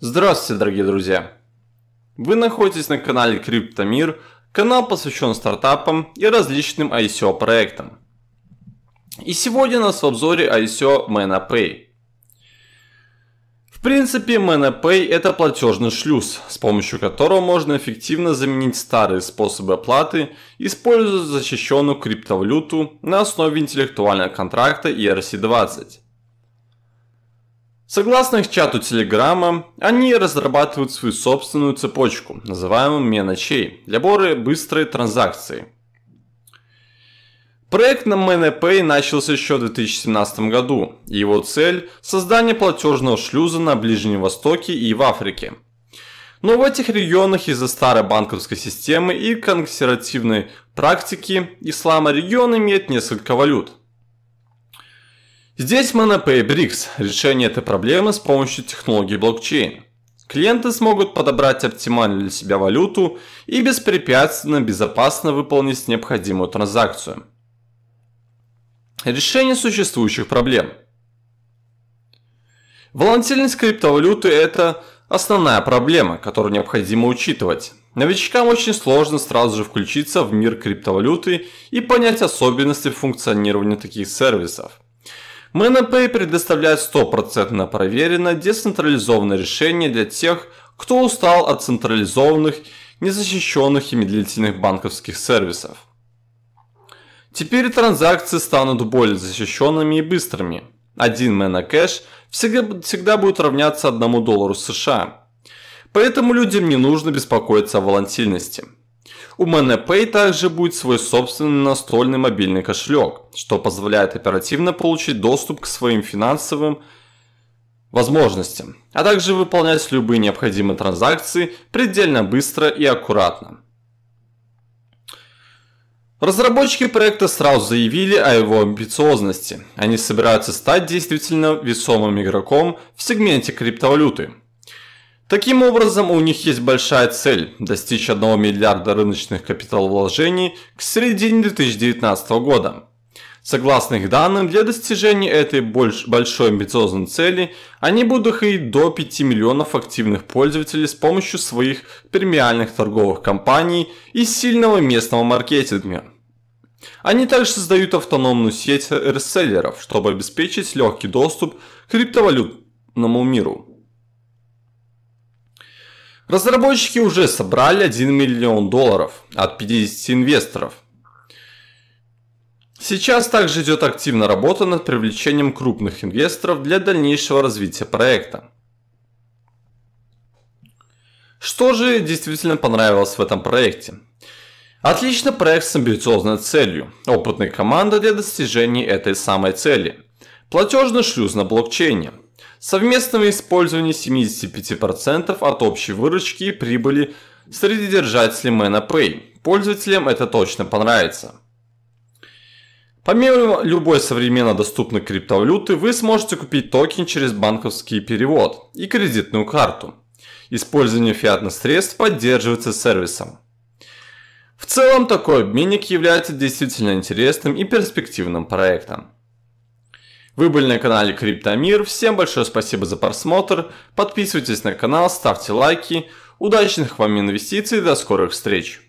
Здравствуйте, дорогие друзья! Вы находитесь на канале Криптомир. Канал посвящен стартапам и различным ICO проектам. И сегодня у нас в обзоре ICO ManaPay принципе, MonoPay – это платежный шлюз, с помощью которого можно эффективно заменить старые способы оплаты, используя защищенную криптовалюту на основе интеллектуального контракта ERC-20. Согласно их чату Телеграма, они разрабатывают свою собственную цепочку, называемую MenoChain, для более быстрой транзакции – Проект на ManePay начался еще в 2017 году. Его цель – создание платежного шлюза на Ближнем Востоке и в Африке. Но в этих регионах из-за старой банковской системы и консервативной практики ислама регион имеет несколько валют. Здесь ManePay BRICS – решение этой проблемы с помощью технологии блокчейн. Клиенты смогут подобрать оптимальную для себя валюту и беспрепятственно, безопасно выполнить необходимую транзакцию – Решение существующих проблем. Волатильность криптовалюты – это основная проблема, которую необходимо учитывать. Новичкам очень сложно сразу же включиться в мир криптовалюты и понять особенности функционирования таких сервисов. МНП предоставляет стопроцентно проверенное децентрализованное решение для тех, кто устал от централизованных, незащищенных и медлительных банковских сервисов. Теперь транзакции станут более защищенными и быстрыми. Один мена кэш всегда, всегда будет равняться 1 доллару США. Поэтому людям не нужно беспокоиться о волатильности. У ManaPay также будет свой собственный настольный мобильный кошелек, что позволяет оперативно получить доступ к своим финансовым возможностям, а также выполнять любые необходимые транзакции предельно быстро и аккуратно. Разработчики проекта сразу заявили о его амбициозности. Они собираются стать действительно весомым игроком в сегменте криптовалюты. Таким образом, у них есть большая цель – достичь 1 миллиарда рыночных капиталовложений к середине 2019 года. Согласно их данным, для достижения этой больш большой амбициозной цели они будут иметь до 5 миллионов активных пользователей с помощью своих премиальных торговых компаний и сильного местного маркетинга. Они также создают автономную сеть реселлеров, чтобы обеспечить легкий доступ к криптовалютному миру. Разработчики уже собрали 1 миллион долларов от 50 инвесторов – Сейчас также идет активная работа над привлечением крупных инвесторов для дальнейшего развития проекта. Что же действительно понравилось в этом проекте? Отлично проект с амбициозной целью, опытная команда для достижения этой самой цели, платежный шлюз на блокчейне, совместное использование 75% от общей выручки и прибыли среди держателей ManaPay. Пользователям это точно понравится. Помимо любой современно доступной криптовалюты, вы сможете купить токен через банковский перевод и кредитную карту. Использование фиатных средств поддерживается сервисом. В целом такой обменник является действительно интересным и перспективным проектом. Вы были на канале Криптомир, всем большое спасибо за просмотр, подписывайтесь на канал, ставьте лайки, удачных вам инвестиций, до скорых встреч!